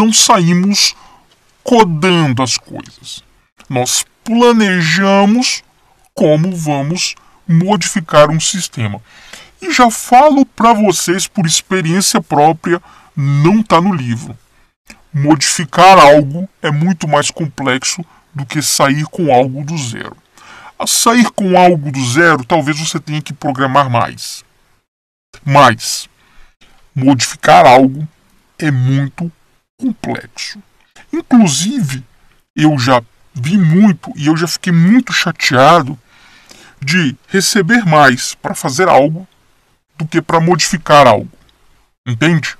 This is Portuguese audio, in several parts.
não saímos codando as coisas. Nós planejamos como vamos modificar um sistema. E já falo para vocês por experiência própria, não está no livro. Modificar algo é muito mais complexo do que sair com algo do zero. A sair com algo do zero, talvez você tenha que programar mais. Mas modificar algo é muito complexo. Inclusive, eu já vi muito e eu já fiquei muito chateado de receber mais para fazer algo do que para modificar algo. Entende?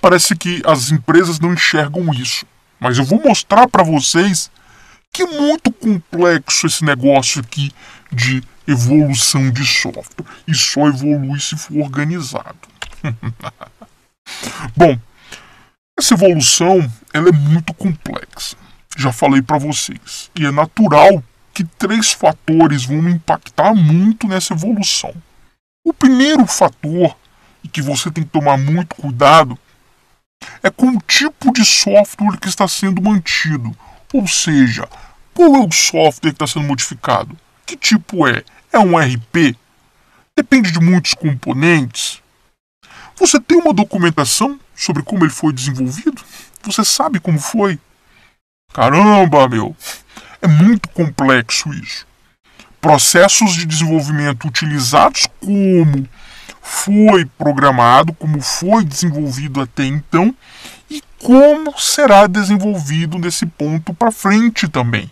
Parece que as empresas não enxergam isso, mas eu vou mostrar para vocês que é muito complexo esse negócio aqui de evolução de software e só evolui se for organizado. Bom, essa evolução ela é muito complexa, já falei para vocês, e é natural que três fatores vão impactar muito nessa evolução. O primeiro fator, e que você tem que tomar muito cuidado, é com o tipo de software que está sendo mantido, ou seja, qual é o software que está sendo modificado? Que tipo é? É um RP? Depende de muitos componentes? Você tem uma documentação sobre como ele foi desenvolvido? Você sabe como foi? Caramba, meu! É muito complexo isso. Processos de desenvolvimento utilizados como foi programado, como foi desenvolvido até então e como será desenvolvido nesse ponto para frente também.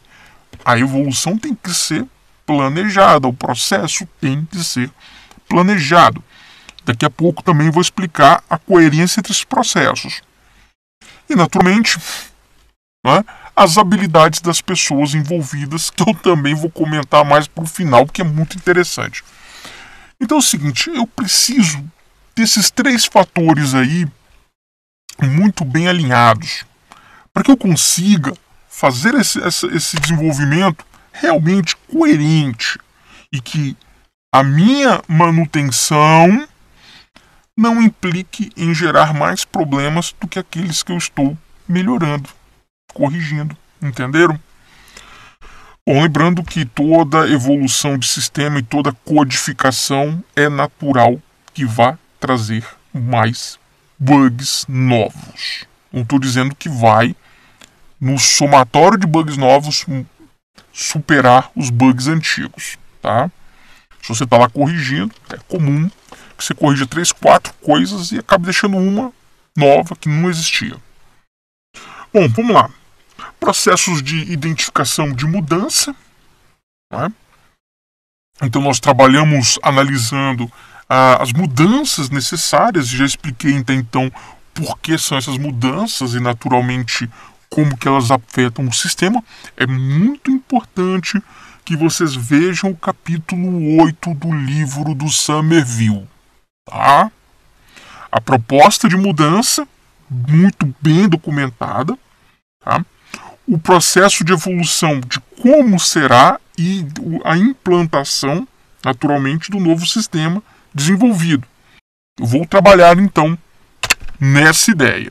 A evolução tem que ser planejada, o processo tem que ser planejado. Daqui a pouco também vou explicar a coerência entre esses processos. E, naturalmente, né, as habilidades das pessoas envolvidas, que eu também vou comentar mais para o final, porque é muito interessante. Então é o seguinte, eu preciso desses três fatores aí muito bem alinhados para que eu consiga fazer esse, esse, desenvolvimento realmente coerente e que a minha manutenção não implique em gerar mais problemas do que aqueles que eu estou melhorando, corrigindo, entenderam? Bom, lembrando que toda evolução de sistema e toda codificação é natural que vá trazer mais bugs novos. Não estou dizendo que vai, no somatório de bugs novos, superar os bugs antigos. Tá? Se você está lá corrigindo, é comum você corrige três, quatro coisas e acaba deixando uma nova que não existia. Bom, vamos lá. Processos de identificação de mudança. Né? Então, nós trabalhamos analisando ah, as mudanças necessárias, já expliquei até então por que são essas mudanças e, naturalmente, como que elas afetam o sistema. É muito importante que vocês vejam o capítulo 8 do livro do Somerville. Tá? A proposta de mudança, muito bem documentada. Tá? O processo de evolução de como será e a implantação, naturalmente, do novo sistema desenvolvido. Eu vou trabalhar então nessa ideia.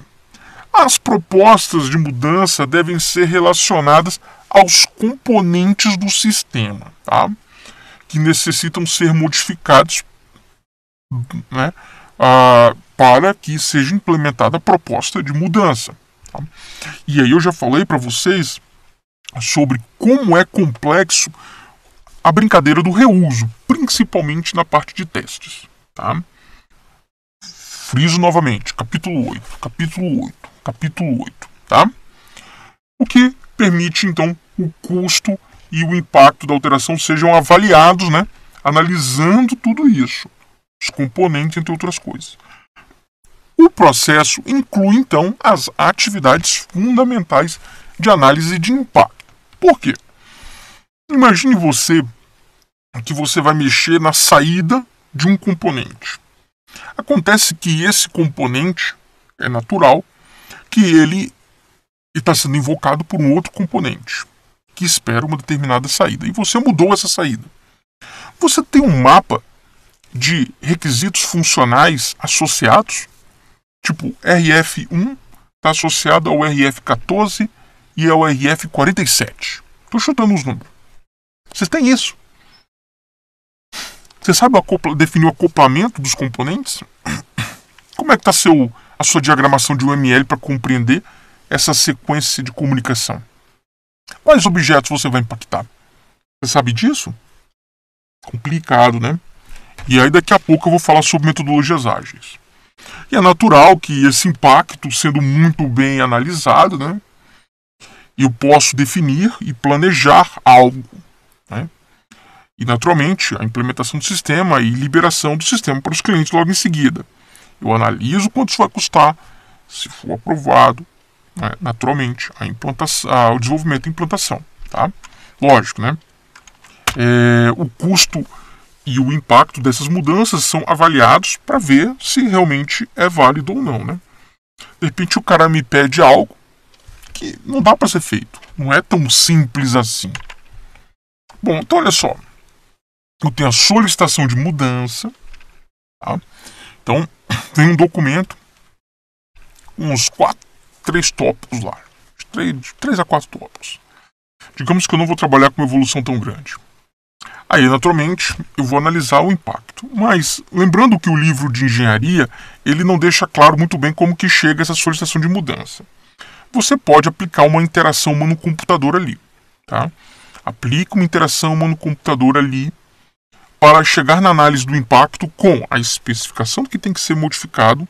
As propostas de mudança devem ser relacionadas aos componentes do sistema, tá? que necessitam ser modificados né, ah, para que seja implementada a proposta de mudança. Tá? E aí eu já falei para vocês sobre como é complexo a brincadeira do reuso, principalmente na parte de testes. Tá? Friso novamente, capítulo 8, capítulo 8, capítulo 8. Tá? O que permite, então, o custo e o impacto da alteração sejam avaliados, né? analisando tudo isso componente entre outras coisas. O processo inclui, então, as atividades fundamentais de análise de impacto. Por quê? Imagine você que você vai mexer na saída de um componente. Acontece que esse componente é natural que ele está sendo invocado por um outro componente que espera uma determinada saída e você mudou essa saída. Você tem um mapa de requisitos funcionais associados, tipo RF1 está associado ao RF14 e ao RF47. Estou chutando os números. Vocês têm isso. Você sabe acopla, definir o acoplamento dos componentes? Como é que está a sua diagramação de UML para compreender essa sequência de comunicação? Quais objetos você vai impactar? Você sabe disso? Complicado, né? E aí daqui a pouco eu vou falar sobre metodologias ágeis. E é natural que esse impacto, sendo muito bem analisado, né, eu posso definir e planejar algo. Né? E, naturalmente, a implementação do sistema e liberação do sistema para os clientes logo em seguida. Eu analiso quanto isso vai custar, se for aprovado, né? naturalmente, a implantação, o desenvolvimento e implantação. Tá? Lógico, né? É, o custo e o impacto dessas mudanças são avaliados para ver se realmente é válido ou não, né? De repente o cara me pede algo que não dá para ser feito, não é tão simples assim. Bom, então olha só, eu tenho a solicitação de mudança, tá? Então tem um documento uns quatro, três tópicos lá, de três, três a quatro tópicos. Digamos que eu não vou trabalhar com uma evolução tão grande. Aí, naturalmente, eu vou analisar o impacto. Mas, lembrando que o livro de engenharia, ele não deixa claro muito bem como que chega essa solicitação de mudança. Você pode aplicar uma interação humano-computador ali, tá? Aplica uma interação humano-computador ali para chegar na análise do impacto com a especificação do que tem que ser modificado,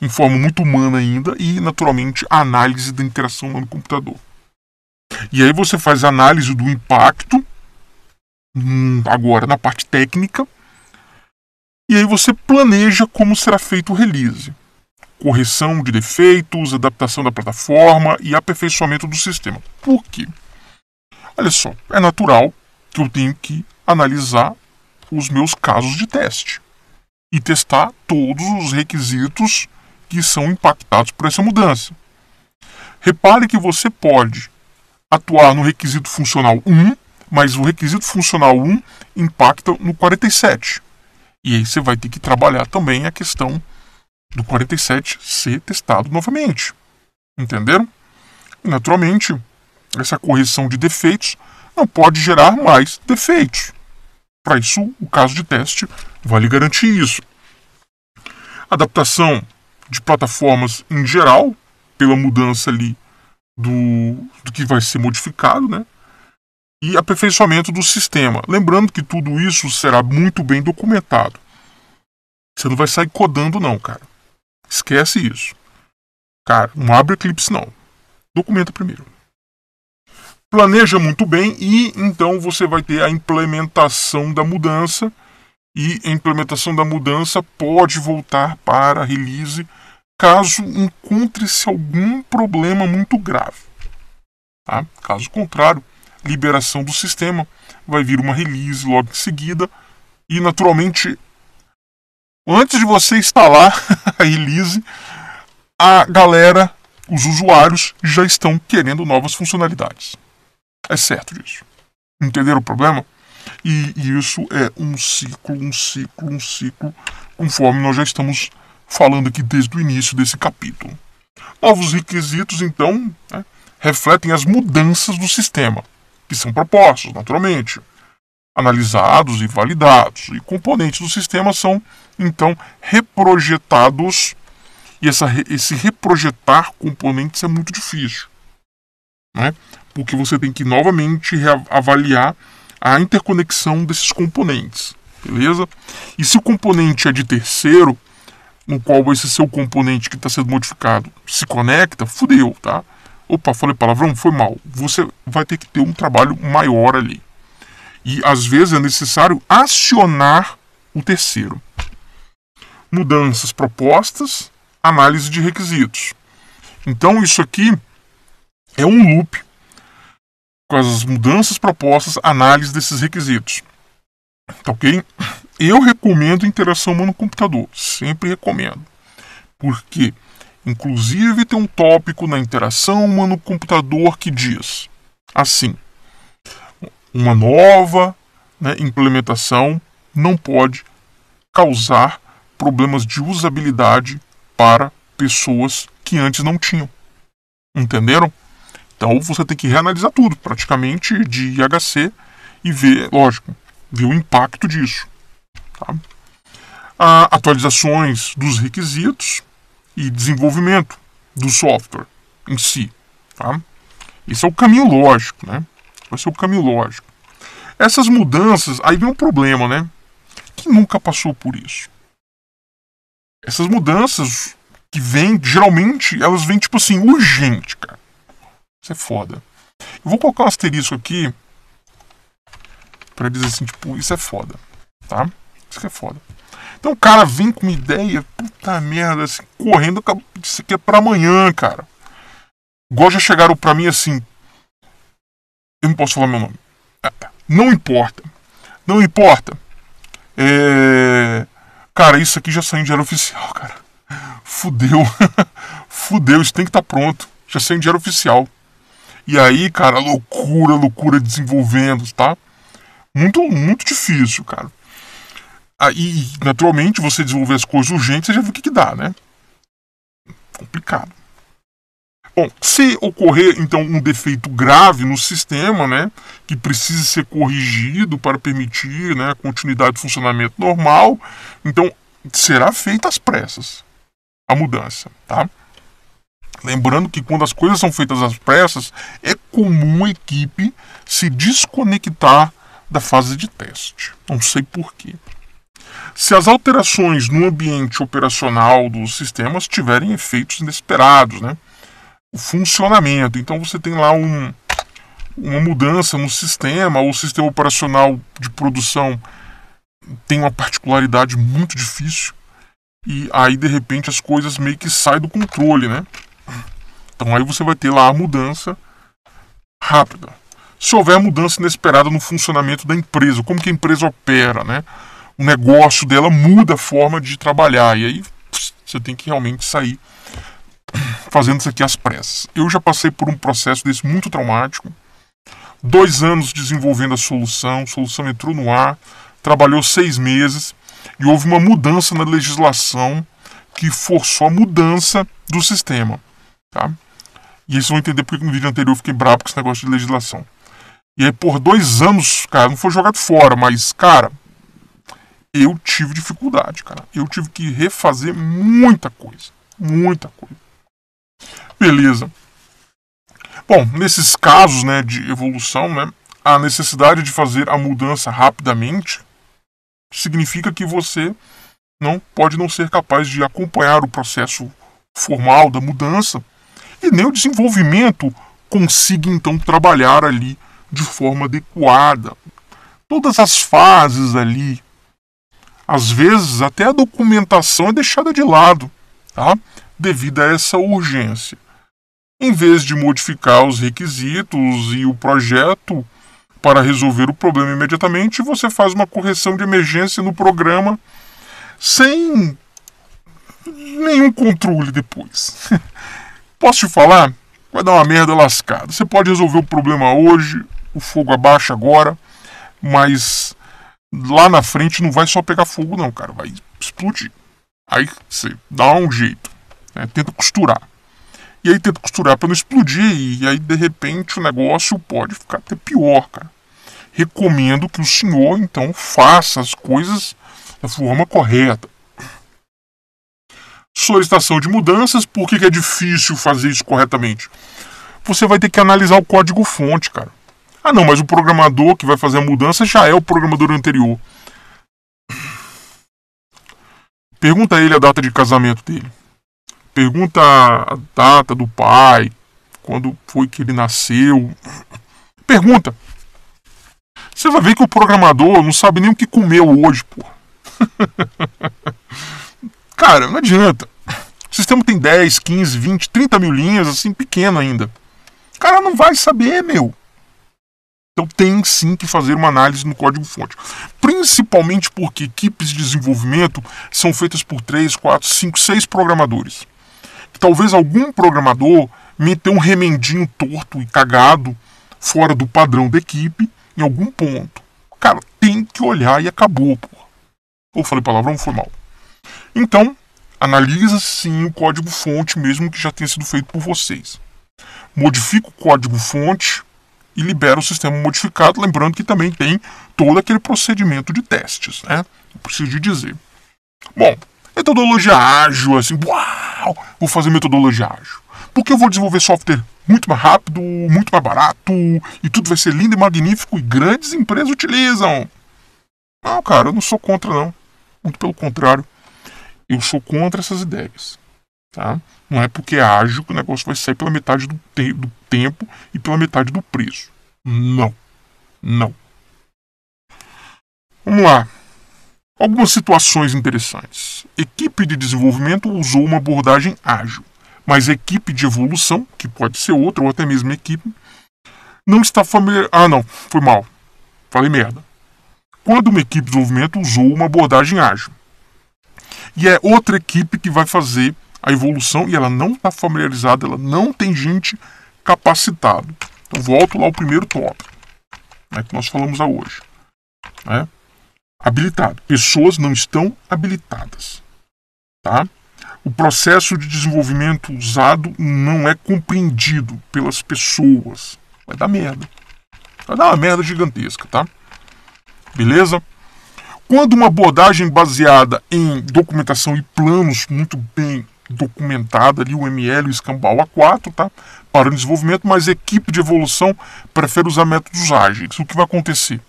em forma muito humana ainda, e, naturalmente, a análise da interação humano-computador. E aí você faz a análise do impacto Hum, agora na parte técnica. E aí você planeja como será feito o release. Correção de defeitos, adaptação da plataforma e aperfeiçoamento do sistema. Por quê? Olha só, é natural que eu tenho que analisar os meus casos de teste e testar todos os requisitos que são impactados por essa mudança. Repare que você pode atuar no requisito funcional 1 mas o requisito funcional 1 impacta no 47. E aí você vai ter que trabalhar também a questão do 47 ser testado novamente. Entenderam? E naturalmente, essa correção de defeitos não pode gerar mais defeitos. Para isso, o caso de teste vai lhe garantir isso. Adaptação de plataformas em geral, pela mudança ali do, do que vai ser modificado, né? e aperfeiçoamento do sistema. Lembrando que tudo isso será muito bem documentado. Você não vai sair codando, não, cara. Esquece isso. Cara, não abre Eclipse, não. Documenta primeiro. Planeja muito bem e então você vai ter a implementação da mudança. E a implementação da mudança pode voltar para a release caso encontre-se algum problema muito grave. Tá? Caso contrário, liberação do sistema, vai vir uma release logo em seguida e naturalmente antes de você instalar a release, a galera, os usuários já estão querendo novas funcionalidades. É certo disso. Entenderam o problema? E, e isso é um ciclo, um ciclo, um ciclo, conforme nós já estamos falando aqui desde o início desse capítulo. Novos requisitos, então, né, refletem as mudanças do sistema que são propostos, naturalmente, analisados e validados, e componentes do sistema são então reprojetados, e essa, esse reprojetar componentes é muito difícil, né? porque você tem que novamente avaliar a interconexão desses componentes, beleza? E se o componente é de terceiro, no qual esse seu componente que está sendo modificado se conecta, fudeu, tá? opa, falei palavrão, foi mal. Você vai ter que ter um trabalho maior ali. E às vezes é necessário acionar o terceiro. Mudanças propostas, análise de requisitos. Então isso aqui é um loop com as mudanças propostas, análise desses requisitos. Tá ok? Eu recomendo interação humano-computador, sempre recomendo. Por quê? Inclusive tem um tópico na interação humano-computador que diz assim: uma nova né, implementação não pode causar problemas de usabilidade para pessoas que antes não tinham. Entenderam? Então você tem que reanalisar tudo, praticamente de IHC e ver, lógico, ver o impacto disso. Tá? Ah, atualizações dos requisitos, e desenvolvimento do software em si. Tá? Esse é o caminho lógico, né? Vai ser é o caminho lógico. Essas mudanças, aí vem um problema, né? Quem nunca passou por isso? Essas mudanças que vêm, geralmente, elas vêm tipo assim, urgente, cara. Isso é foda. Eu vou colocar um asterisco aqui para dizer assim, tipo, isso é foda, tá? Isso que é foda. Então o cara vem com uma ideia, puta merda, assim, correndo, disse que é pra amanhã, cara. Igual já chegaram pra mim assim. Eu não posso falar meu nome. É, não importa. Não importa. É... Cara, isso aqui já saiu em diário oficial, cara. Fudeu. Fudeu, isso tem que estar tá pronto. Já saiu em diário oficial. E aí, cara, loucura, loucura desenvolvendo, tá? Muito, muito difícil, cara. Aí, ah, naturalmente, você desenvolver as coisas urgentes, você já viu o que, que dá, né? Complicado. Bom, se ocorrer então um defeito grave no sistema, né, que precisa ser corrigido para permitir né, a continuidade do funcionamento normal, então será feita às pressas a mudança, tá? Lembrando que quando as coisas são feitas às pressas, é comum a equipe se desconectar da fase de teste. Não sei porquê se as alterações no ambiente operacional dos sistemas tiverem efeitos inesperados, né? O funcionamento. Então você tem lá um, uma mudança no sistema, ou o sistema operacional de produção tem uma particularidade muito difícil e aí de repente as coisas meio que saem do controle, né? Então aí você vai ter lá a mudança rápida. Se houver mudança inesperada no funcionamento da empresa, como que a empresa opera, né? o negócio dela muda a forma de trabalhar. E aí você tem que realmente sair fazendo isso aqui às pressas. Eu já passei por um processo desse muito traumático. Dois anos desenvolvendo a solução, a solução entrou no ar, trabalhou seis meses e houve uma mudança na legislação que forçou a mudança do sistema. Tá? E vocês vão entender porque no vídeo anterior eu fiquei bravo com esse negócio de legislação. E aí, por dois anos, cara, não foi jogado fora, mas, cara, eu tive dificuldade, cara. Eu tive que refazer muita coisa. Muita coisa. Beleza. Bom, nesses casos né, de evolução, né, a necessidade de fazer a mudança rapidamente significa que você não pode não ser capaz de acompanhar o processo formal da mudança e nem o desenvolvimento consiga então trabalhar ali de forma adequada. Todas as fases ali às vezes, até a documentação é deixada de lado, tá? devido a essa urgência. Em vez de modificar os requisitos e o projeto para resolver o problema imediatamente, você faz uma correção de emergência no programa sem nenhum controle depois. Posso te falar? Vai dar uma merda lascada. Você pode resolver o problema hoje, o fogo abaixa agora, mas lá na frente não vai só pegar fogo, não, cara. Vai explodir. Aí você dá um jeito. Né? Tenta costurar. E aí tenta costurar para não explodir. E aí, de repente, o negócio pode ficar até pior, cara. Recomendo que o senhor, então, faça as coisas da forma correta. Solicitação de mudanças. Por que, que é difícil fazer isso corretamente? Você vai ter que analisar o código-fonte, cara ah, não, mas o programador que vai fazer a mudança já é o programador anterior. Pergunta a ele a data de casamento dele. Pergunta a data do pai, quando foi que ele nasceu. Pergunta. Você vai ver que o programador não sabe nem o que comeu hoje, pô. Cara, não adianta. O sistema tem 10, 15, 20, 30 mil linhas, assim, pequeno ainda. O cara não vai saber, meu. Então tem sim que fazer uma análise no código-fonte. Principalmente porque equipes de desenvolvimento são feitas por 3, 4, 5, 6 programadores. Talvez algum programador meteu um remendinho torto e cagado fora do padrão da equipe em algum ponto. Cara, tem que olhar e acabou, pô. Ou falei palavrão, foi mal. Então, analisa sim o código-fonte mesmo que já tenha sido feito por vocês. Modifica o código-fonte e libera o sistema modificado, lembrando que também tem todo aquele procedimento de testes, né? Eu preciso de dizer. Bom, metodologia ágil, assim, uau, vou fazer metodologia ágil. Porque eu vou desenvolver software muito mais rápido, muito mais barato, e tudo vai ser lindo e magnífico, e grandes empresas utilizam. Não, cara, eu não sou contra, não. Muito pelo contrário, eu sou contra essas ideias. Tá? Não é porque é ágil que o negócio vai sair pela metade do, te do tempo e pela metade do preço. Não. Não. Vamos lá. Algumas situações interessantes. Equipe de desenvolvimento usou uma abordagem ágil, mas equipe de evolução, que pode ser outra ou até mesmo equipe, não está familiar. Ah, não, foi mal. Falei merda. Quando uma equipe de desenvolvimento usou uma abordagem ágil. E é outra equipe que vai fazer a evolução e ela não está familiarizada, ela não tem gente capacitada. Então volto lá ao primeiro tópico né, que nós falamos a hoje. Né? Habilitado. Pessoas não estão habilitadas. Tá? O processo de desenvolvimento usado não é compreendido pelas pessoas. Vai dar merda. Vai dar uma merda gigantesca, tá? Beleza? Quando uma abordagem baseada em documentação e planos muito bem documentada ali, o ML, o escambau A4, tá? Para o desenvolvimento, mas a equipe de evolução prefere usar métodos ágeis. O que vai acontecer?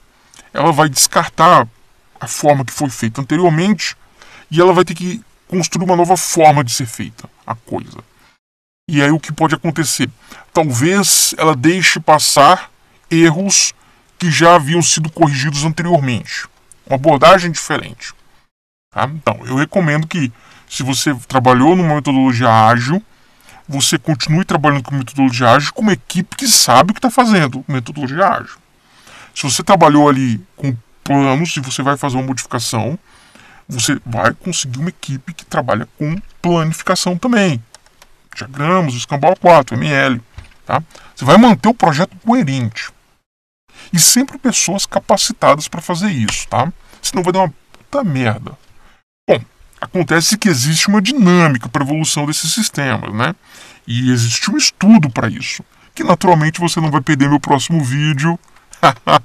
Ela vai descartar a forma que foi feita anteriormente e ela vai ter que construir uma nova forma de ser feita a coisa. E aí o que pode acontecer? Talvez ela deixe passar erros que já haviam sido corrigidos anteriormente. Uma abordagem diferente. Tá? Então, eu recomendo que se você trabalhou numa metodologia ágil, você continue trabalhando com metodologia ágil com uma equipe que sabe o que está fazendo, metodologia ágil. Se você trabalhou ali com planos e você vai fazer uma modificação, você vai conseguir uma equipe que trabalha com planificação também. Diagramas, escambau 4, ML. Tá? Você vai manter o projeto coerente. E sempre pessoas capacitadas para fazer isso, tá? Senão vai dar uma puta merda. Bom, Acontece que existe uma dinâmica para a evolução desses sistemas, né? E existe um estudo para isso, que naturalmente você não vai perder meu próximo vídeo, é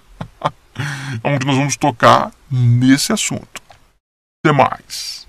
onde nós vamos tocar nesse assunto. Até mais!